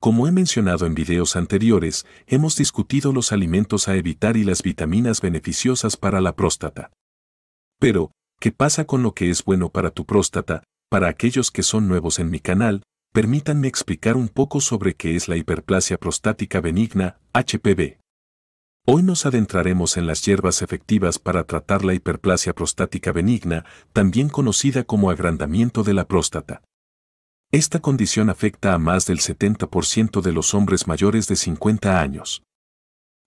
Como he mencionado en videos anteriores, hemos discutido los alimentos a evitar y las vitaminas beneficiosas para la próstata. Pero, ¿qué pasa con lo que es bueno para tu próstata? Para aquellos que son nuevos en mi canal, permítanme explicar un poco sobre qué es la hiperplasia prostática benigna, HPV. Hoy nos adentraremos en las hierbas efectivas para tratar la hiperplasia prostática benigna, también conocida como agrandamiento de la próstata. Esta condición afecta a más del 70% de los hombres mayores de 50 años.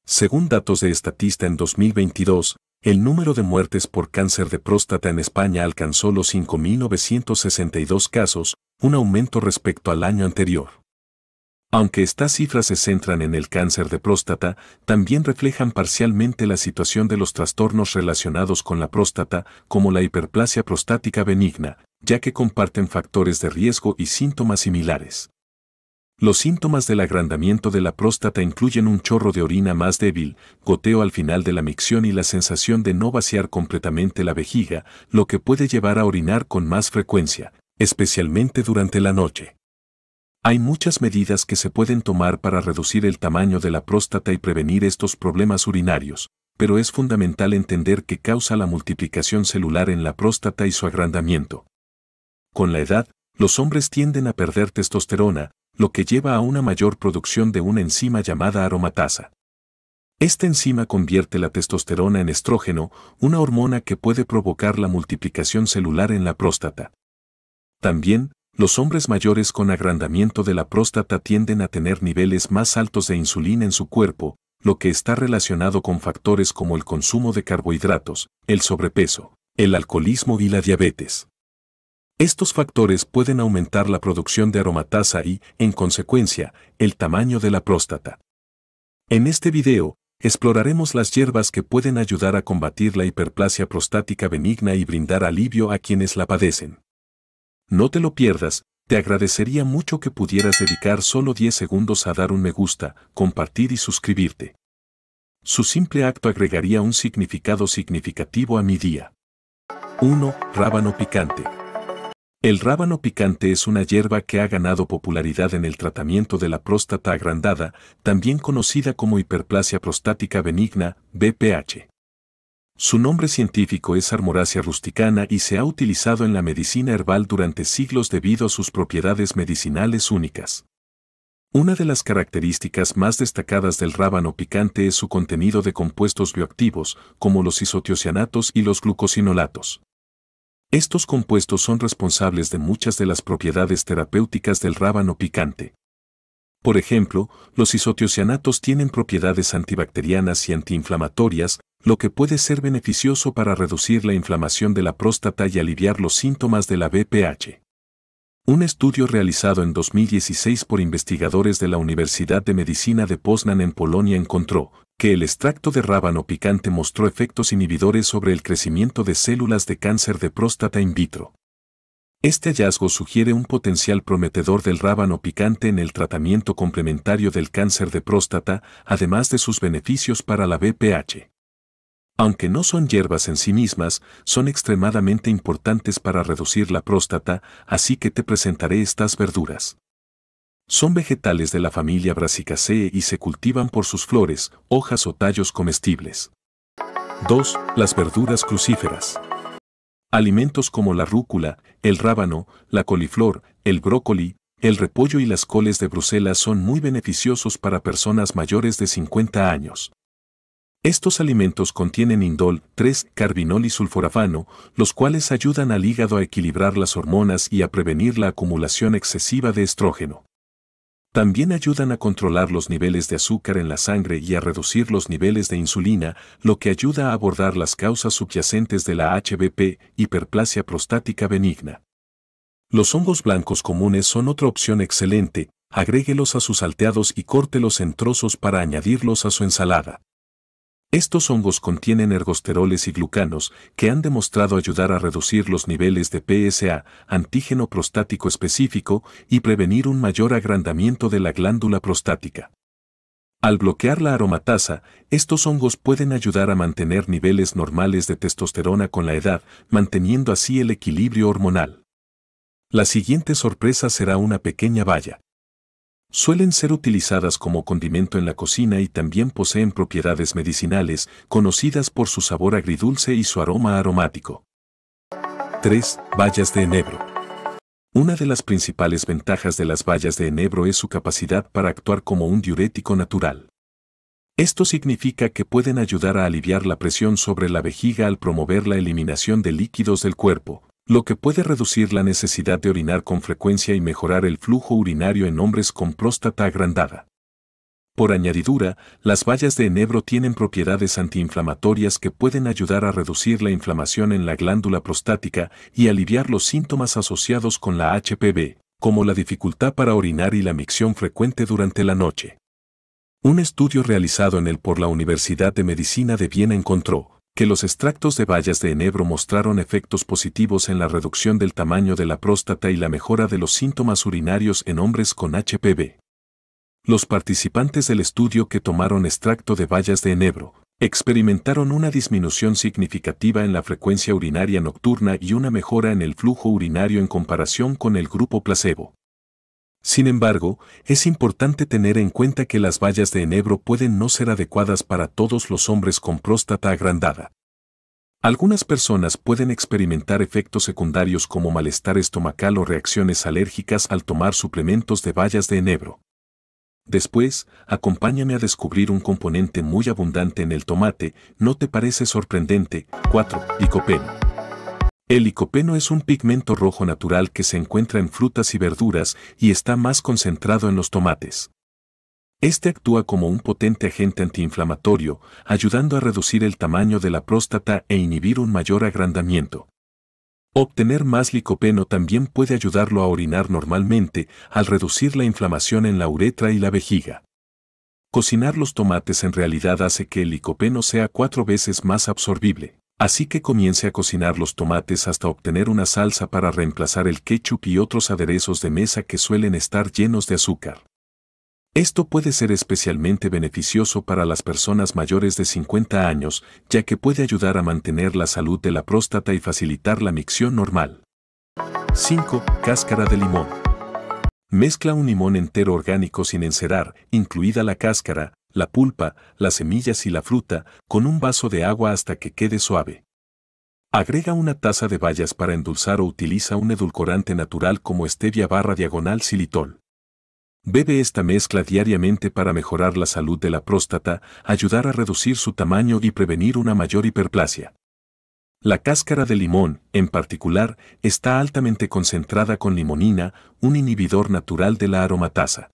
Según datos de Estatista en 2022, el número de muertes por cáncer de próstata en España alcanzó los 5.962 casos, un aumento respecto al año anterior. Aunque estas cifras se centran en el cáncer de próstata, también reflejan parcialmente la situación de los trastornos relacionados con la próstata, como la hiperplasia prostática benigna, ya que comparten factores de riesgo y síntomas similares. Los síntomas del agrandamiento de la próstata incluyen un chorro de orina más débil, goteo al final de la micción y la sensación de no vaciar completamente la vejiga, lo que puede llevar a orinar con más frecuencia, especialmente durante la noche. Hay muchas medidas que se pueden tomar para reducir el tamaño de la próstata y prevenir estos problemas urinarios, pero es fundamental entender qué causa la multiplicación celular en la próstata y su agrandamiento. Con la edad, los hombres tienden a perder testosterona, lo que lleva a una mayor producción de una enzima llamada aromatasa. Esta enzima convierte la testosterona en estrógeno, una hormona que puede provocar la multiplicación celular en la próstata. También, los hombres mayores con agrandamiento de la próstata tienden a tener niveles más altos de insulina en su cuerpo, lo que está relacionado con factores como el consumo de carbohidratos, el sobrepeso, el alcoholismo y la diabetes. Estos factores pueden aumentar la producción de aromatasa y, en consecuencia, el tamaño de la próstata. En este video, exploraremos las hierbas que pueden ayudar a combatir la hiperplasia prostática benigna y brindar alivio a quienes la padecen. No te lo pierdas, te agradecería mucho que pudieras dedicar solo 10 segundos a dar un me gusta, compartir y suscribirte. Su simple acto agregaría un significado significativo a mi día. 1. Rábano picante. El rábano picante es una hierba que ha ganado popularidad en el tratamiento de la próstata agrandada, también conocida como hiperplasia prostática benigna, BPH. Su nombre científico es Armoracia rusticana y se ha utilizado en la medicina herbal durante siglos debido a sus propiedades medicinales únicas. Una de las características más destacadas del rábano picante es su contenido de compuestos bioactivos, como los isotiocianatos y los glucosinolatos. Estos compuestos son responsables de muchas de las propiedades terapéuticas del rábano picante. Por ejemplo, los isotiocianatos tienen propiedades antibacterianas y antiinflamatorias, lo que puede ser beneficioso para reducir la inflamación de la próstata y aliviar los síntomas de la BPH. Un estudio realizado en 2016 por investigadores de la Universidad de Medicina de Poznan en Polonia encontró que el extracto de rábano picante mostró efectos inhibidores sobre el crecimiento de células de cáncer de próstata in vitro. Este hallazgo sugiere un potencial prometedor del rábano picante en el tratamiento complementario del cáncer de próstata, además de sus beneficios para la BPH. Aunque no son hierbas en sí mismas, son extremadamente importantes para reducir la próstata, así que te presentaré estas verduras. Son vegetales de la familia Brassicaceae y se cultivan por sus flores, hojas o tallos comestibles. 2. Las verduras crucíferas. Alimentos como la rúcula, el rábano, la coliflor, el brócoli, el repollo y las coles de Bruselas son muy beneficiosos para personas mayores de 50 años. Estos alimentos contienen indol, 3, carbinol y sulforafano, los cuales ayudan al hígado a equilibrar las hormonas y a prevenir la acumulación excesiva de estrógeno. También ayudan a controlar los niveles de azúcar en la sangre y a reducir los niveles de insulina, lo que ayuda a abordar las causas subyacentes de la HBP, hiperplasia prostática benigna. Los hongos blancos comunes son otra opción excelente, agréguelos a sus salteados y córtelos en trozos para añadirlos a su ensalada. Estos hongos contienen ergosteroles y glucanos que han demostrado ayudar a reducir los niveles de PSA, antígeno prostático específico, y prevenir un mayor agrandamiento de la glándula prostática. Al bloquear la aromatasa, estos hongos pueden ayudar a mantener niveles normales de testosterona con la edad, manteniendo así el equilibrio hormonal. La siguiente sorpresa será una pequeña valla. Suelen ser utilizadas como condimento en la cocina y también poseen propiedades medicinales, conocidas por su sabor agridulce y su aroma aromático. 3. Bayas de enebro. Una de las principales ventajas de las bayas de enebro es su capacidad para actuar como un diurético natural. Esto significa que pueden ayudar a aliviar la presión sobre la vejiga al promover la eliminación de líquidos del cuerpo, lo que puede reducir la necesidad de orinar con frecuencia y mejorar el flujo urinario en hombres con próstata agrandada. Por añadidura, las bayas de enebro tienen propiedades antiinflamatorias que pueden ayudar a reducir la inflamación en la glándula prostática y aliviar los síntomas asociados con la HPV, como la dificultad para orinar y la micción frecuente durante la noche. Un estudio realizado en el por la Universidad de Medicina de Viena encontró, que los extractos de bayas de enebro mostraron efectos positivos en la reducción del tamaño de la próstata y la mejora de los síntomas urinarios en hombres con HPV. Los participantes del estudio que tomaron extracto de bayas de enebro experimentaron una disminución significativa en la frecuencia urinaria nocturna y una mejora en el flujo urinario en comparación con el grupo placebo. Sin embargo, es importante tener en cuenta que las vallas de enebro pueden no ser adecuadas para todos los hombres con próstata agrandada. Algunas personas pueden experimentar efectos secundarios como malestar estomacal o reacciones alérgicas al tomar suplementos de vallas de enebro. Después, acompáñame a descubrir un componente muy abundante en el tomate, ¿no te parece sorprendente? 4. Licopeno. El licopeno es un pigmento rojo natural que se encuentra en frutas y verduras y está más concentrado en los tomates. Este actúa como un potente agente antiinflamatorio, ayudando a reducir el tamaño de la próstata e inhibir un mayor agrandamiento. Obtener más licopeno también puede ayudarlo a orinar normalmente al reducir la inflamación en la uretra y la vejiga. Cocinar los tomates en realidad hace que el licopeno sea cuatro veces más absorbible. Así que comience a cocinar los tomates hasta obtener una salsa para reemplazar el ketchup y otros aderezos de mesa que suelen estar llenos de azúcar. Esto puede ser especialmente beneficioso para las personas mayores de 50 años, ya que puede ayudar a mantener la salud de la próstata y facilitar la micción normal. 5. Cáscara de limón. Mezcla un limón entero orgánico sin encerar, incluida la cáscara, la pulpa, las semillas y la fruta con un vaso de agua hasta que quede suave. Agrega una taza de bayas para endulzar o utiliza un edulcorante natural como stevia barra diagonal xilitol. Bebe esta mezcla diariamente para mejorar la salud de la próstata, ayudar a reducir su tamaño y prevenir una mayor hiperplasia. La cáscara de limón, en particular, está altamente concentrada con limonina, un inhibidor natural de la aromatasa.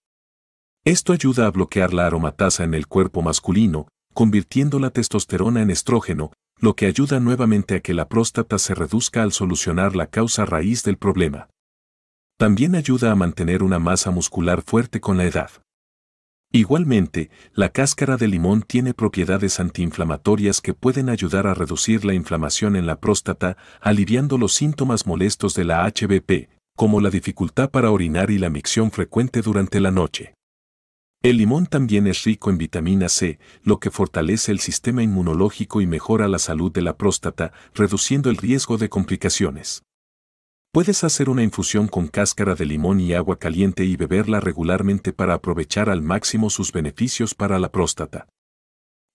Esto ayuda a bloquear la aromatasa en el cuerpo masculino, convirtiendo la testosterona en estrógeno, lo que ayuda nuevamente a que la próstata se reduzca al solucionar la causa raíz del problema. También ayuda a mantener una masa muscular fuerte con la edad. Igualmente, la cáscara de limón tiene propiedades antiinflamatorias que pueden ayudar a reducir la inflamación en la próstata, aliviando los síntomas molestos de la HBP, como la dificultad para orinar y la micción frecuente durante la noche. El limón también es rico en vitamina C, lo que fortalece el sistema inmunológico y mejora la salud de la próstata, reduciendo el riesgo de complicaciones. Puedes hacer una infusión con cáscara de limón y agua caliente y beberla regularmente para aprovechar al máximo sus beneficios para la próstata.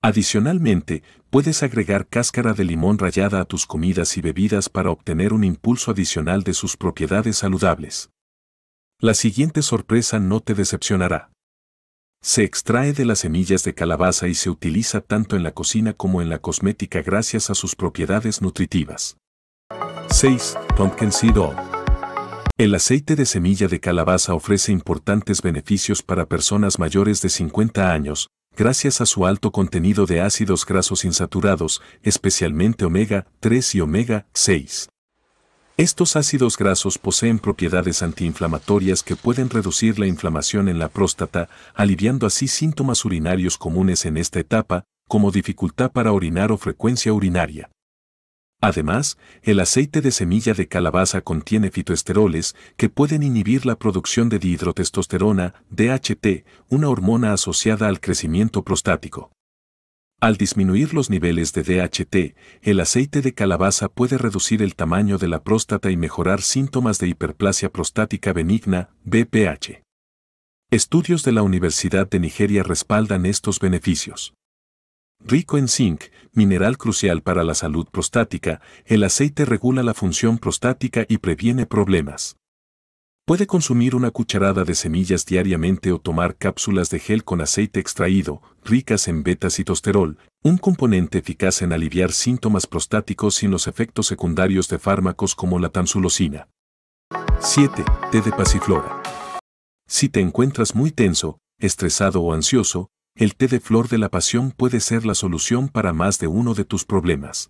Adicionalmente, puedes agregar cáscara de limón rallada a tus comidas y bebidas para obtener un impulso adicional de sus propiedades saludables. La siguiente sorpresa no te decepcionará. Se extrae de las semillas de calabaza y se utiliza tanto en la cocina como en la cosmética gracias a sus propiedades nutritivas. 6. Pumpkin Seed Oil. El aceite de semilla de calabaza ofrece importantes beneficios para personas mayores de 50 años, gracias a su alto contenido de ácidos grasos insaturados, especialmente omega 3 y omega 6. Estos ácidos grasos poseen propiedades antiinflamatorias que pueden reducir la inflamación en la próstata, aliviando así síntomas urinarios comunes en esta etapa, como dificultad para orinar o frecuencia urinaria. Además, el aceite de semilla de calabaza contiene fitoesteroles que pueden inhibir la producción de dihidrotestosterona, DHT, una hormona asociada al crecimiento prostático. Al disminuir los niveles de DHT, el aceite de calabaza puede reducir el tamaño de la próstata y mejorar síntomas de hiperplasia prostática benigna, BPH. Estudios de la Universidad de Nigeria respaldan estos beneficios. Rico en zinc, mineral crucial para la salud prostática, el aceite regula la función prostática y previene problemas. Puede consumir una cucharada de semillas diariamente o tomar cápsulas de gel con aceite extraído, ricas en beta-citosterol, un componente eficaz en aliviar síntomas prostáticos sin los efectos secundarios de fármacos como la tansulosina. 7. Té de pasiflora. Si te encuentras muy tenso, estresado o ansioso, el té de flor de la pasión puede ser la solución para más de uno de tus problemas.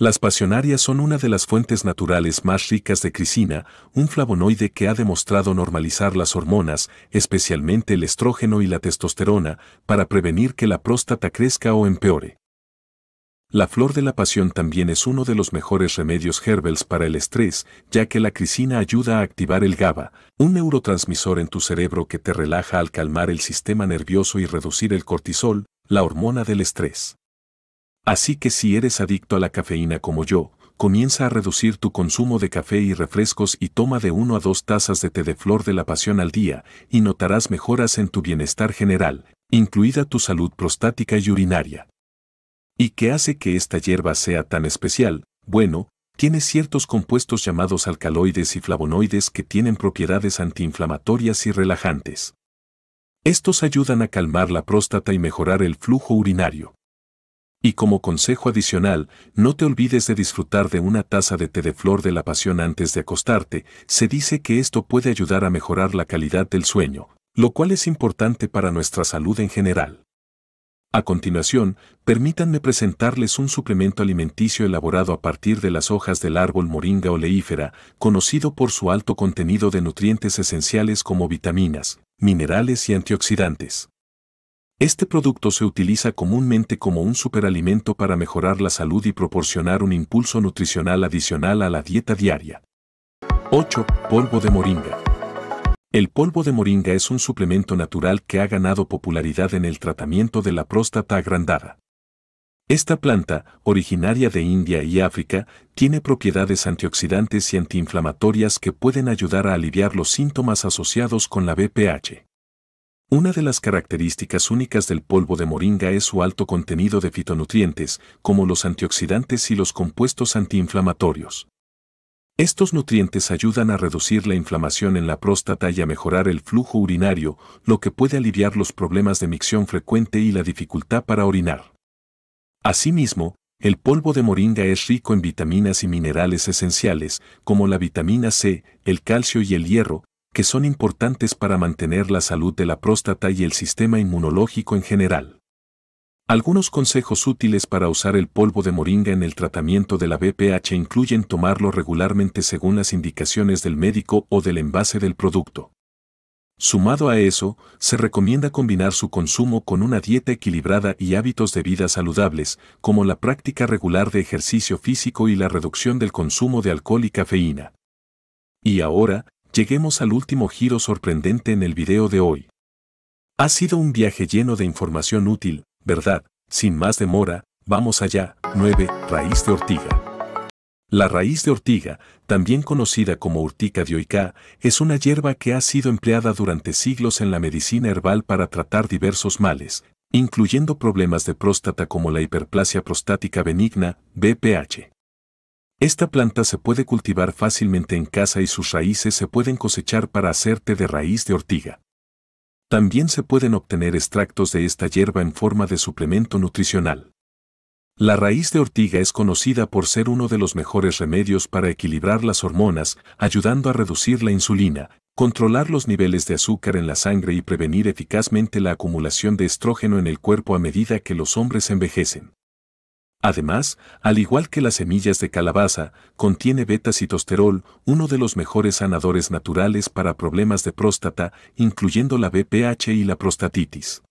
Las pasionarias son una de las fuentes naturales más ricas de crisina, un flavonoide que ha demostrado normalizar las hormonas, especialmente el estrógeno y la testosterona, para prevenir que la próstata crezca o empeore. La flor de la pasión también es uno de los mejores remedios herbals para el estrés, ya que la crisina ayuda a activar el GABA, un neurotransmisor en tu cerebro que te relaja al calmar el sistema nervioso y reducir el cortisol, la hormona del estrés. Así que si eres adicto a la cafeína como yo, comienza a reducir tu consumo de café y refrescos y toma de 1 a 2 tazas de té de flor de la pasión al día y notarás mejoras en tu bienestar general, incluida tu salud prostática y urinaria. ¿Y qué hace que esta hierba sea tan especial? Bueno, tiene ciertos compuestos llamados alcaloides y flavonoides que tienen propiedades antiinflamatorias y relajantes. Estos ayudan a calmar la próstata y mejorar el flujo urinario. Y como consejo adicional, no te olvides de disfrutar de una taza de té de flor de la pasión antes de acostarte, se dice que esto puede ayudar a mejorar la calidad del sueño, lo cual es importante para nuestra salud en general. A continuación, permítanme presentarles un suplemento alimenticio elaborado a partir de las hojas del árbol moringa oleífera, conocido por su alto contenido de nutrientes esenciales como vitaminas, minerales y antioxidantes. Este producto se utiliza comúnmente como un superalimento para mejorar la salud y proporcionar un impulso nutricional adicional a la dieta diaria. 8. Polvo de moringa. El polvo de moringa es un suplemento natural que ha ganado popularidad en el tratamiento de la próstata agrandada. Esta planta, originaria de India y África, tiene propiedades antioxidantes y antiinflamatorias que pueden ayudar a aliviar los síntomas asociados con la BPH. Una de las características únicas del polvo de moringa es su alto contenido de fitonutrientes, como los antioxidantes y los compuestos antiinflamatorios. Estos nutrientes ayudan a reducir la inflamación en la próstata y a mejorar el flujo urinario, lo que puede aliviar los problemas de micción frecuente y la dificultad para orinar. Asimismo, el polvo de moringa es rico en vitaminas y minerales esenciales, como la vitamina C, el calcio y el hierro, que son importantes para mantener la salud de la próstata y el sistema inmunológico en general. Algunos consejos útiles para usar el polvo de moringa en el tratamiento de la BPH incluyen tomarlo regularmente según las indicaciones del médico o del envase del producto. Sumado a eso, se recomienda combinar su consumo con una dieta equilibrada y hábitos de vida saludables, como la práctica regular de ejercicio físico y la reducción del consumo de alcohol y cafeína. Y ahora, Lleguemos al último giro sorprendente en el video de hoy. Ha sido un viaje lleno de información útil, ¿verdad? Sin más demora, vamos allá. 9. Raíz de ortiga. La raíz de ortiga, también conocida como urtica dioica, es una hierba que ha sido empleada durante siglos en la medicina herbal para tratar diversos males, incluyendo problemas de próstata como la hiperplasia prostática benigna, BPH. Esta planta se puede cultivar fácilmente en casa y sus raíces se pueden cosechar para hacerte de raíz de ortiga. También se pueden obtener extractos de esta hierba en forma de suplemento nutricional. La raíz de ortiga es conocida por ser uno de los mejores remedios para equilibrar las hormonas, ayudando a reducir la insulina, controlar los niveles de azúcar en la sangre y prevenir eficazmente la acumulación de estrógeno en el cuerpo a medida que los hombres envejecen. Además, al igual que las semillas de calabaza, contiene beta-citosterol, uno de los mejores sanadores naturales para problemas de próstata, incluyendo la BPH y la prostatitis.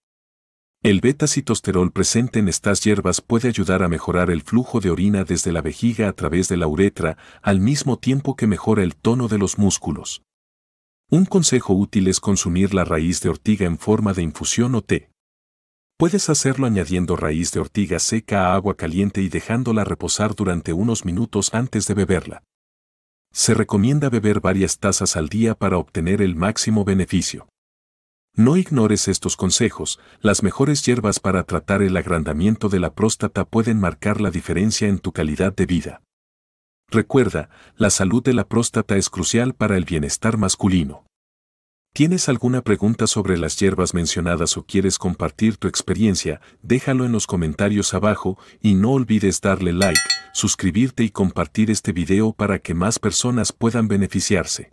El beta-citosterol presente en estas hierbas puede ayudar a mejorar el flujo de orina desde la vejiga a través de la uretra, al mismo tiempo que mejora el tono de los músculos. Un consejo útil es consumir la raíz de ortiga en forma de infusión o té. Puedes hacerlo añadiendo raíz de ortiga seca a agua caliente y dejándola reposar durante unos minutos antes de beberla. Se recomienda beber varias tazas al día para obtener el máximo beneficio. No ignores estos consejos, las mejores hierbas para tratar el agrandamiento de la próstata pueden marcar la diferencia en tu calidad de vida. Recuerda, la salud de la próstata es crucial para el bienestar masculino. ¿Tienes alguna pregunta sobre las hierbas mencionadas o quieres compartir tu experiencia? Déjalo en los comentarios abajo y no olvides darle like, suscribirte y compartir este video para que más personas puedan beneficiarse.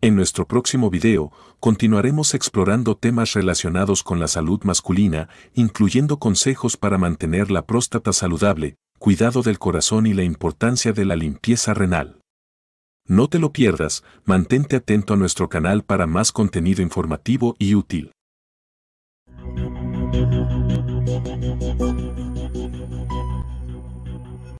En nuestro próximo video, continuaremos explorando temas relacionados con la salud masculina, incluyendo consejos para mantener la próstata saludable, cuidado del corazón y la importancia de la limpieza renal. No te lo pierdas, mantente atento a nuestro canal para más contenido informativo y útil.